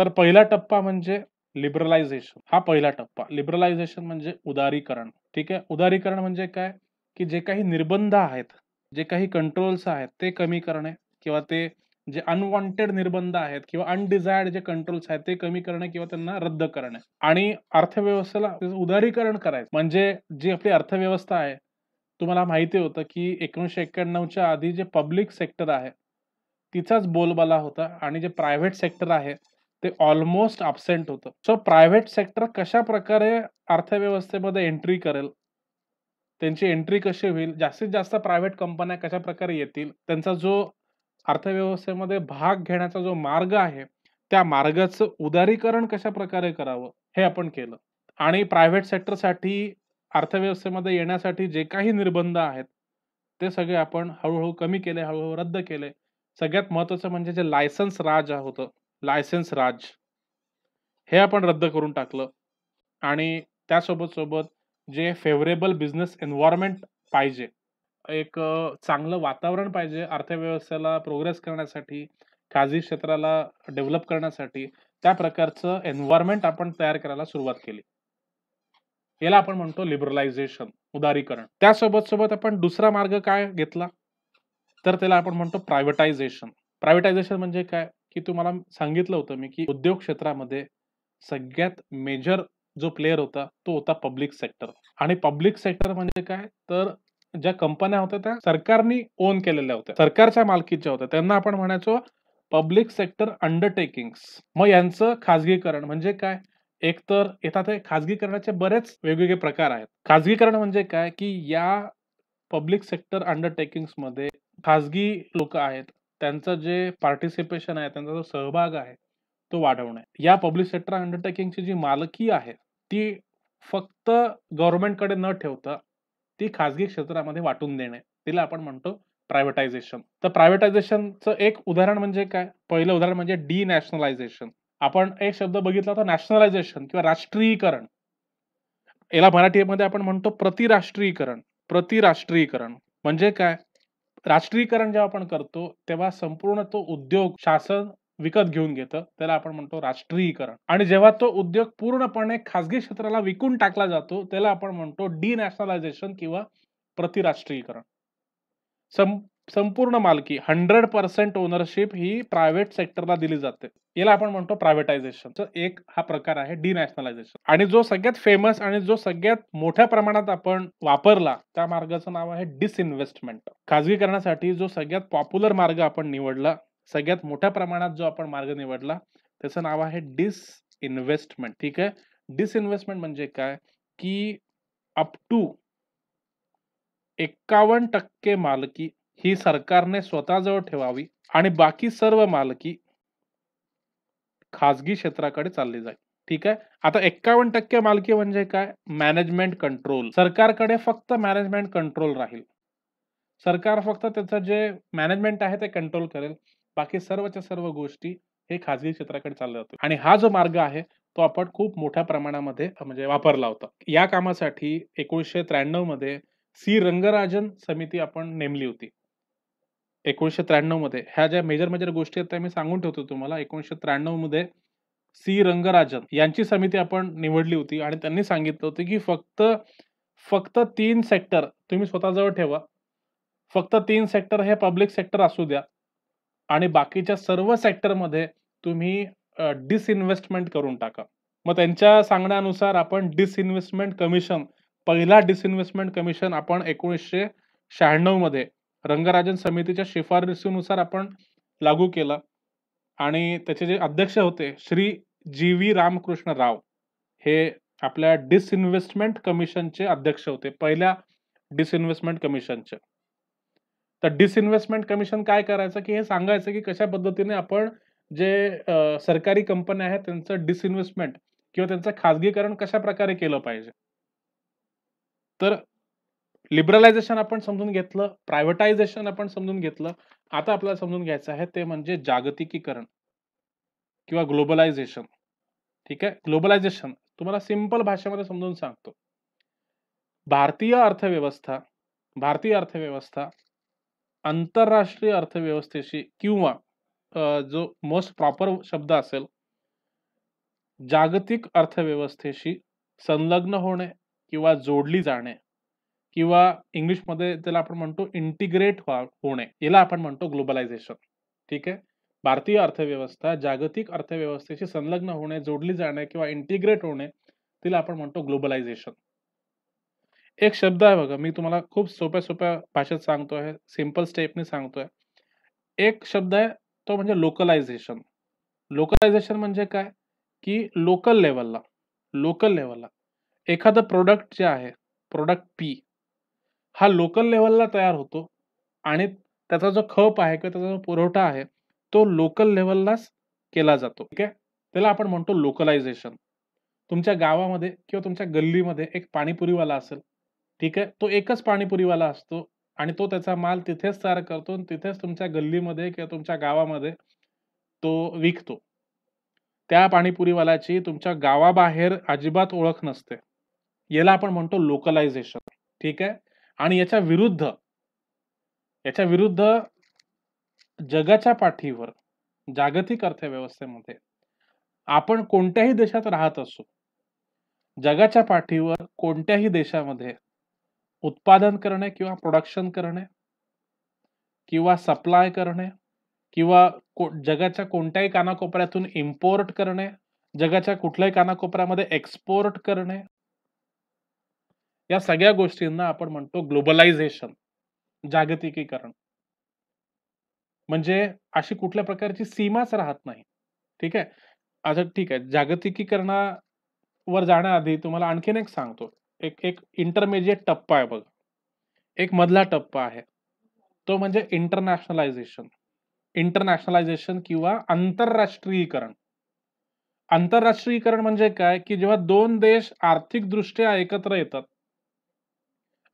तर पहिला टप्पा म्हणजे लिबरलायझेशन हा पहिला टप्पा लिबरलायझेशन म्हणजे उदारीकरण ठीक आहे उदारीकरण म्हणजे काय की जे काही निर्बंध आहेत जे काही कंट्रोल्स आहेत ते कमी करणे किंवा ते जे अनवॉन्टेड निर्बंध आहेत किंवा अनडिझायर्ड जे कंट्रोल्स आहेत ते कमी करणे किंवा त्यांना रद्द करणे आणि अर्थव्यवस्थेला उदारीकरण करायचं म्हणजे जी आपली अर्थव्यवस्था आहे तुम्हाला माहिती होतं की एकोणीसशे एक्क्याण्णवच्या आधी जे पब्लिक सेक्टर आहे तिचाच बोलबाला होता आणि जे प्रायव्हेट सेक्टर आहे ते ऑलमोस्ट अबसेंट होतं सो प्रायव्हेट सेक्टर कशा प्रकारे अर्थव्यवस्थेमध्ये एंट्री करेल त्यांची एंट्री कशी होईल जास्तीत जास्त प्रायव्हेट कंपन्या कशा प्रकारे येतील त्यांचा जो अर्थव्यवस्थेमध्ये भाग घेण्याचा जो मार्ग आहे त्या मार्गाचं उदारीकरण कशा प्रकारे करावं हे आपण केलं आणि प्रायव्हेट सेक्टरसाठी अर्थव्यवस्थेमध्ये येण्यासाठी जे काही निर्बंध आहेत ते सगळे आपण हळूहळू कमी केले हळूहळू रद्द केले सगळ्यात महत्त्वाचं म्हणजे जे लायसन्स राज होतं लायसन्स राज हे आपण रद्द करून टाकलं आणि त्यासोबत सोबत जे फेवरेबल बिझनेस एन्व्हायरमेंट पाहिजे एक चांगलं वातावरण पाहिजे अर्थव्यवस्थेला प्रोग्रेस करण्यासाठी खाजगी क्षेत्राला डेव्हलप करण्यासाठी त्या प्रकारचं एन्व्हायरमेंट आपण तयार करायला सुरुवात केली याला आपण म्हणतो लिबरलायझेशन उदारीकरण त्यासोबत सोबत आपण दुसरा मार्ग काय घेतला तर त्याला आपण म्हणतो प्रायव्हेटायझेशन प्रायव्हेटायझेशन म्हणजे काय की तुम्हाला सांगितलं होतं मी की उद्योग क्षेत्रामध्ये सगळ्यात मेजर जो प्लेअर होता तो होता पब्लिक सेक्टर आणि पब्लिक सेक्टर म्हणजे काय तर ज्या कंपन्या होत्या त्या सरकारने ओन केलेल्या होत्या सरकारच्या मालकीच्या होत्या त्यांना आपण म्हणायचो पब्लिक सेक्टर अंडरटेकिंग मग यांचं खाजगीकरण म्हणजे काय एकतर येतात खाजगीकरणाचे बरेच वेगवेगळे प्रकार आहेत खाजगीकरण म्हणजे काय की या पब्लिक सेक्टर अंडरटेकिंग्स मध्ये खाजगी लोक आहेत त्यांचं जे पार्टिसिपेशन आहे त्यांचा जो सहभाग आहे तो वाढवणे या पब्लिक सेक्टर अंडरटेकिंगची जी मालकी आहे ती फक्त गव्हर्नमेंटकडे न ठेवता ती खाजगी क्षेत्रामध्ये वाटून देणे तिला आपण म्हणतो प्रायव्हेटायझेशन तर प्रायव्हेटायझेशनचं एक उदाहरण म्हणजे काय पहिलं उदाहरण म्हणजे डी नॅशनलायझेशन आपण एक शब्द बघितला होता नॅशनलायझेशन किंवा राष्ट्रीयकरण याला मराठीमध्ये आपण म्हणतो प्रतिराष्ट्रीयकरण प्रतिराष्ट्रीयीकरण म्हणजे काय राष्ट्रीयकरण जेव्हा आपण करतो तेव्हा संपूर्ण तो उद्योग शासन विकत घेऊन घेतं त्याला आपण म्हणतो राष्ट्रीयकरण आणि जेव्हा तो उद्योग पूर्णपणे खासगी क्षेत्राला विकून टाकला जातो त्याला आपण म्हणतो डिनॅशनलायझेशन किंवा प्रतिराष्ट्रीयकरण संपूर्ण मालकी हंड्रेड पर्सेंट ओनरशिप ही प्रायव्हेट सेक्टरला दिली जाते याला आपण म्हणतो प्रायव्हेटायझेशन एक हा प्रकार आहे डिनॅशनलायझेशन आणि जो सगळ्यात फेमस आणि जो सगळ्यात मोठ्या प्रमाणात आपण वापरला त्या मार्गाचं नाव आहे डिसइन्व्हेस्टमेंट खाजगीकरणासाठी जो सगळ्यात पॉप्युलर मार्ग आपण निवडला सगळ्यात मोठ्या प्रमाणात जो आपण मार्ग निवडला त्याचं नाव आहे इन्व्हेस्टमेंट ठीक आहे डिसइन्व्हेस्टमेंट म्हणजे काय की अप टू एक्कावन्न टक्के मालकी ही सरकारने स्वतःजवळ ठेवावी आणि बाकी सर्व मालकी खाजगी क्षेत्राकडे चालली जाईल ठीक आहे आता एक्कावन्न टक्के मालकी म्हणजे काय मॅनेजमेंट कंट्रोल सरकारकडे फक्त मॅनेजमेंट कंट्रोल राहील सरकार फक्त त्याचं जे मॅनेजमेंट आहे ते कंट्रोल करेल बाकी सर्वच्या सर्व गोष्टी हे खाजगी क्षेत्राकडे चालले जातो आणि हा जो मार्ग आहे तो आपण खूप मोठ्या प्रमाणामध्ये म्हणजे वापरला होता या कामासाठी एकोणीसशे त्र्याण्णव मध्ये सी रंगराजन समिती आपण नेमली होती एकोणीसशे त्र्याण्णवमध्ये ह्या ज्या मेजर मेजर गोष्टी आहेत त्या मी सांगून ठेवतो तुम्हाला एकोणीसशे त्र्याण्णवमध्ये सी रंगराजन यांची समिती आपण निवडली होती आणि त्यांनी सांगितलं होतं की फक्त फक्त तीन सेक्टर तुम्ही स्वतःजवळ ठेवा फक्त तीन सेक्टर हे पब्लिक सेक्टर असू द्या आणि बाकीच्या सर्व सेक्टरमध्ये तुम्ही डिसइन्व्हेस्टमेंट करून टाका मग त्यांच्या सांगण्यानुसार आपण डिसइन्व्हेस्टमेंट कमिशन पहिला डिसइन्व्हेस्टमेंट कमिशन आपण एकोणीसशे शहाण्णवमध्ये रंगराजन समितीच्या शिफारसीनुसार आपण लागू केला आणि त्याचे जे अध्यक्ष होते श्री जी व्ही रामकृष्ण राव हे आपल्या डिसइन्व्हेस्टमेंट कमिशनचे अध्यक्ष होते पहिल्या डिसइन्व्हेस्टमेंट कमिशनचे तर डिसइन्व्हेस्टमेंट कमिशन काय करायचं की हे सांगायचं की कशा पद्धतीने आपण जे सरकारी कंपन्या आहेत त्यांचं डिसइन्व्हेस्टमेंट किंवा त्यांचं खाजगीकरण कशा प्रकारे केलं पाहिजे तर लिबरलायझेशन आपण समजून घेतलं प्रायव्हटायझेशन आपण समजून घेतलं आता आपल्याला समजून घ्यायचं आहे ते म्हणजे जागतिकीकरण किंवा ग्लोबलायझेशन ठीक आहे ग्लोबलायझेशन तुम्हाला सिंपल भाषेमध्ये समजून सांगतो भारतीय अर्थव्यवस्था भारतीय अर्थव्यवस्था आंतरराष्ट्रीय अर्थव्यवस्थेशी किंवा जो मोस्ट प्रॉपर शब्द असेल जागतिक अर्थव्यवस्थेशी संलग्न होणे किंवा जोडली जाणे किंवा इंग्लिशमध्ये त्याला आपण म्हणतो इंटिग्रेट होणे याला आपण म्हणतो ग्लोबलायझेशन ठीक आहे भारतीय अर्थव्यवस्था जागतिक अर्थव्यवस्थेशी संलग्न होणे जोडली जाणे किंवा इंटिग्रेट होणे तिला आपण म्हणतो ग्लोबलायझेशन एक शब्द आहे बघा मी तुम्हाला खूप सोप्या सोप्या भाषेत सांगतो आहे सिम्पल स्टेपने सांगतोय एक शब्द आहे तो म्हणजे लोकलायझेशन लोकलायझेशन म्हणजे काय की लोकल लेवलला लोकल लेवलला एखादं प्रोडक्ट जे आहे प्रोडक्ट पी हा लोकल लेवलला तयार होतो आणि त्याचा जो खप आहे किंवा त्याचा जो पुरवठा आहे तो लोकल लेवललाच केला जातो ठीक आहे त्याला आपण म्हणतो लोकलायझेशन तुमच्या गावामध्ये किंवा तुमच्या गल्लीमध्ये एक पाणीपुरीवाला असेल ठीक आहे तो एकच पाणीपुरीवाला असतो आणि तो त्याचा माल तिथेच तयार करतो आणि तिथेच तुमच्या गल्लीमध्ये किंवा तुमच्या गावामध्ये तो विकतो त्या पाणीपुरीवाल्याची तुमच्या गावाबाहेर अजिबात ओळख नसते याला आपण म्हणतो लोकलायझेशन ठीक आहे आणि याच्या विरुद्ध याच्या विरुद्ध जगाच्या पाठीवर जागतिक अर्थव्यवस्थेमध्ये आपण कोणत्याही देशात राहत असू जगाच्या पाठीवर कोणत्याही देशामध्ये उत्पादन करणे किंवा प्रोडक्शन करणे किंवा सप्लाय करणे किंवा जगाच्या कोणत्याही कानाकोपऱ्यातून इम्पोर्ट करणे जगाच्या कुठल्याही कानाकोपऱ्यामध्ये एक्सपोर्ट करणे या सगळ्या गोष्टींना आपण म्हणतो ग्लोबलायझेशन जागतिकीकरण म्हणजे अशी कुठल्या प्रकारची सीमाच राहत नाही ठीक आहे आता ठीक आहे जागतिकीकरणावर जाण्याआधी तुम्हाला आणखीन एक सांगतो एक एक इंटरमिजिएट टप्पा आहे बघा एक मधला टप्पा आहे तो म्हणजे इंटरनॅशनलायझेशन इंटरनॅशनलायझेशन किंवा आंतरराष्ट्रीयकरण आंतरराष्ट्रीयकरण म्हणजे काय की जेव्हा दोन देश आर्थिकदृष्ट्या एकत्र येतात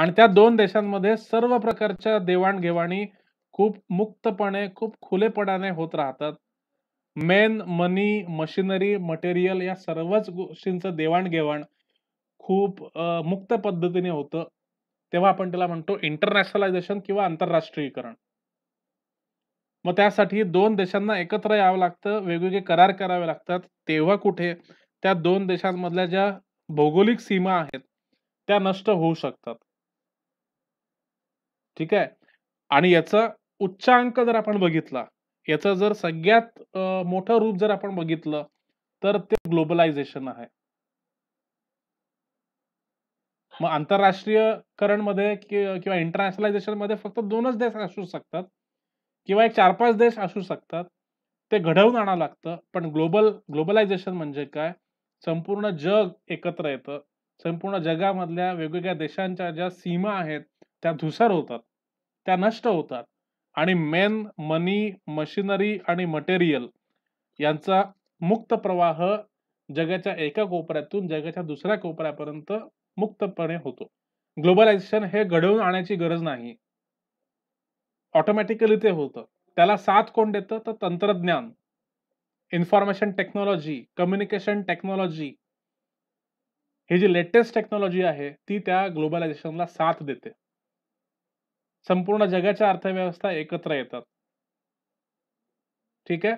आणि त्या दोन देशांमध्ये सर्व प्रकारच्या देवाणघेवाणी खूप मुक्तपणे खूप खुलेपणाने होत राहतात मेन मनी मशिनरी मटेरियल या सर्वच गोष्टींचं देवाणघेवाण खूप मुक्त पद्धतीने होतं तेव्हा आपण त्याला म्हणतो इंटरनॅशनलायझेशन किंवा आंतरराष्ट्रीयकरण मग त्यासाठी दोन देशांना एकत्र यावं लागतं वेगवेगळे करार करावे लागतात तेव्हा कुठे त्या दोन देशांमधल्या ज्या भौगोलिक सीमा आहेत त्या नष्ट होऊ शकतात ठीक आहे आणि याचा उच्चांक जर आपण बघितला याचं जर सगळ्यात मोठं रूप जर आपण बघितलं तर ते ग्लोबलायझेशन आहे मग आंतरराष्ट्रीयकरण मध्ये किंवा इंटरनॅशनलायझेशन मध्ये फक्त दोनच देश असू शकतात किंवा एक चार पाच देश असू शकतात ते घडवून आणावं लागतं पण ग्लोबल ग्लोबलायझेशन म्हणजे काय संपूर्ण जग एकत्र येतं संपूर्ण जगामधल्या वेगवेगळ्या देशांच्या ज्या सीमा आहेत त्या धुसार होतात त्या नष्ट होतात आणि मेन मनी मशिनरी आणि मटेरियल यांचा मुक्त प्रवाह जगाच्या एका कोपऱ्यातून जगाच्या दुसऱ्या कोपऱ्यापर्यंत मुक्तपणे होतो ग्लोबलायझेशन हे घडवून आणण्याची गरज नाही ऑटोमॅटिकली ते होतं त्याला साथ कोण देतं तर तंत्रज्ञान इन्फॉर्मेशन टेक्नॉलॉजी कम्युनिकेशन टेक्नॉलॉजी ही जी लेटेस्ट टेक्नॉलॉजी आहे ती त्या ग्लोबलायझेशनला साथ देते संपूर्ण जगाच्या अर्थव्यवस्था एकत्र येतात ठीक आहे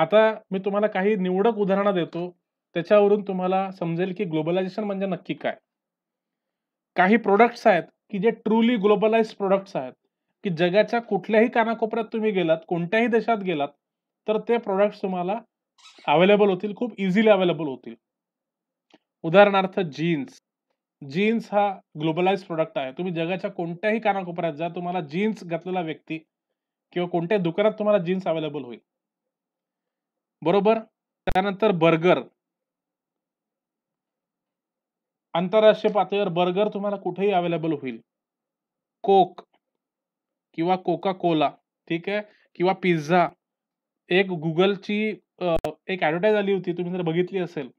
आता मी तुम्हाला काही निवडक उदाहरणं देतो त्याच्यावरून तुम्हाला समजेल की ग्लोबलायझेशन म्हणजे नक्की काय काही प्रोडक्ट्स आहेत की जे ट्रूली ग्लोबलाइज प्रोडक्ट्स आहेत की जगाच्या कुठल्याही कानाकोपऱ्यात तुम्ही गेलात कोणत्याही देशात गेलात तर ते प्रोडक्ट्स तुम्हाला अवेलेबल होतील खूप इझिली अवेलेबल होतील उदाहरणार्थ जीन्स जीन्स हा ग्लोबलाइज प्रोडक्ट आहे तुम्ही जगाच्या कोणत्याही कानाकोपऱ्यात जा तुम्हाला जीन्स घातलेला व्यक्ती किंवा कोणत्याही दुकानात तुम्हाला जीन्स अवेलेबल होईल बरोबर त्यानंतर बर्गर आंतरराष्ट्रीय पातळीवर बर्गर तुम्हाला कुठेही अवेलेबल होईल कोक किंवा कोका कोला ठीक आहे किंवा पिझ्झा एक गुगलची एक ॲडव्हर्टाईज आली होती तुम्ही जर बघितली असेल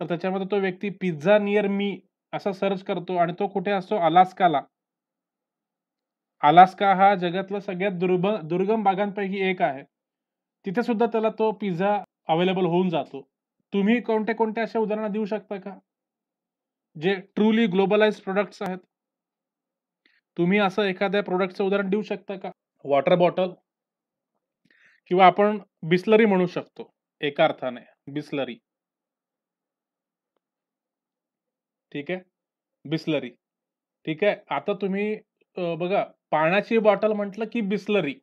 तर त्याच्यामध्ये तो व्यक्ती पिझ्झा नियर मी असा सर्च करतो आणि तो कुठे असतो अलास्काला अलास्का हा जगातला सगळ्यात दुर्ब दुर्गम भागांपैकी एक आहे तिथे सुद्धा त्याला तो पिझ्झा अवेलेबल होऊन जातो तुम्ही कोणते कोणते अशा उदाहरणं देऊ शकता का जे ट्रूली ग्लोबलाइज प्रोडक्ट्स आहेत तुम्ही असं एखाद्या प्रोडक्टचं उदाहरण देऊ शकता का वॉटर बॉटल किंवा आपण बिस्लरी म्हणू शकतो एका अर्थाने बिस्लरी ठीक आहे बिस्लरी ठीक आहे आता तुम्ही बघा पाण्याची बॉटल म्हटलं की बिस्लरी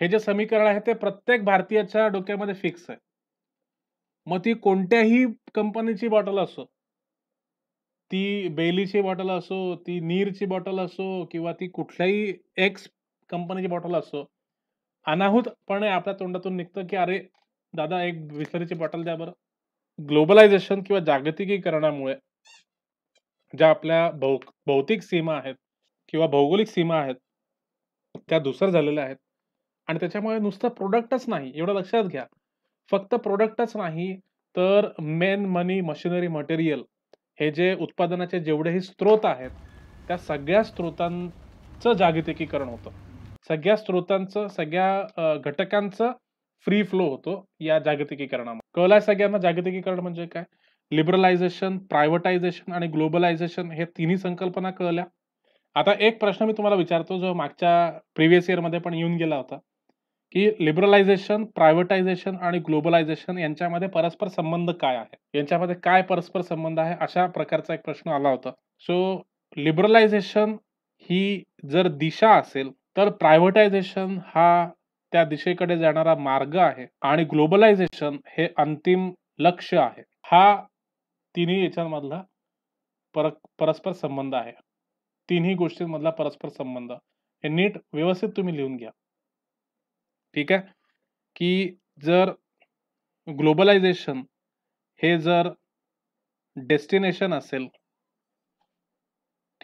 हे जे समीकरण आहे ते प्रत्येक भारतीयाच्या डोक्यामध्ये फिक्स आहे मग ती कोणत्याही कंपनीची बॉटल असो ती बेलीची बॉटल असो ती नीरची बॉटल असो किंवा ती कुठल्याही एक्स कंपनीची बॉटल असो अनाहूतपणे आपल्या तोंडातून निघतं की अरे दादा एक बिस्लरीची बॉटल द्या बरं ग्लोबलायझेशन किंवा जागतिकीकरणामुळे ज्या आपल्या भौ भौतिक सीमा आहेत किंवा भौगोलिक सीमा आहेत त्या दुसर झालेल्या आहेत आणि त्याच्यामुळे नुसतं प्रोडक्टच नाही एवढं लक्षात घ्या फक्त प्रोडक्टच नाही तर मेन मनी मशिनरी मटेरियल हे जे उत्पादनाचे जेवढेही स्त्रोत आहेत त्या सगळ्या स्रोतांचं जागतिकीकरण होतं सगळ्या स्रोतांचं सगळ्या घटकांचं फ्री फ्लो होतो या जागतिकीकरणामध्ये कळलाय सगळ्यांना जागतिकीकरण म्हणजे काय लिबरलायझेशन प्रायव्हटायझेशन आणि ग्लोबलायझेशन हे तिन्ही संकल्पना कळल्या आता एक प्रश्न मी तुम्हाला विचारतो जो मागच्या प्रिव्हियस इयरमध्ये पण येऊन गेला होता की लिबरलायझेशन प्रायव्हटायझेशन आणि ग्लोबलायझेशन यांच्यामध्ये परस्पर संबंध काय आहे यांच्यामध्ये काय परस्पर संबंध आहे अशा प्रकारचा एक प्रश्न आला होता सो लिबरलायझेशन ही जर दिशा असेल तर प्रायव्हटायझेशन हा त्या दिशेकडे जाणारा मार्ग आहे आणि ग्लोबलायझेशन हे अंतिम लक्ष आहे हा तिन्ही याच्यामधला पर परस्पर संबंध आहे तिन्ही गोष्टींमधला परस्पर संबंध हे नीट व्यवस्थित तुम्ही लिहून घ्या ठीक आहे की जर ग्लोबलायझेशन हे जर डेस्टिनेशन असेल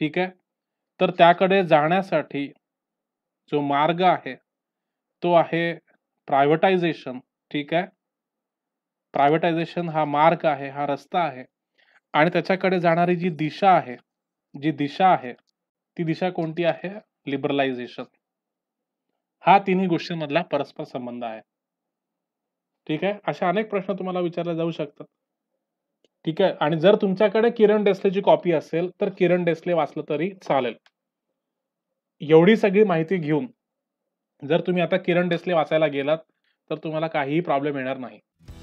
ठीक आहे तर त्याकडे जाण्यासाठी जो मार्ग आहे तो आहे प्रायव्हटायझेशन ठीक आहे प्रायव्हटायझेशन हा मार्ग आहे हा रस्ता आहे आणि त्याच्याकडे जाणारी जी दिशा आहे जी दिशा आहे ती दिशा कोणती आहे लिबरलायझेशन हा तिन्ही गोष्टींमधला परस्पर संबंध आहे ठीक आहे अशा अनेक प्रश्न तुम्हाला विचारले जाऊ शकतात ठीक आहे आणि जर तुमच्याकडे किरण डेसलेची कॉपी असेल तर किरण डेस्ले वाचलं तरी चालेल एवढी सगळी माहिती घेऊन जर तुम्ही आता किरण डेसले वाचायला गेलात तर तुम्हाला काहीही प्रॉब्लेम येणार नाही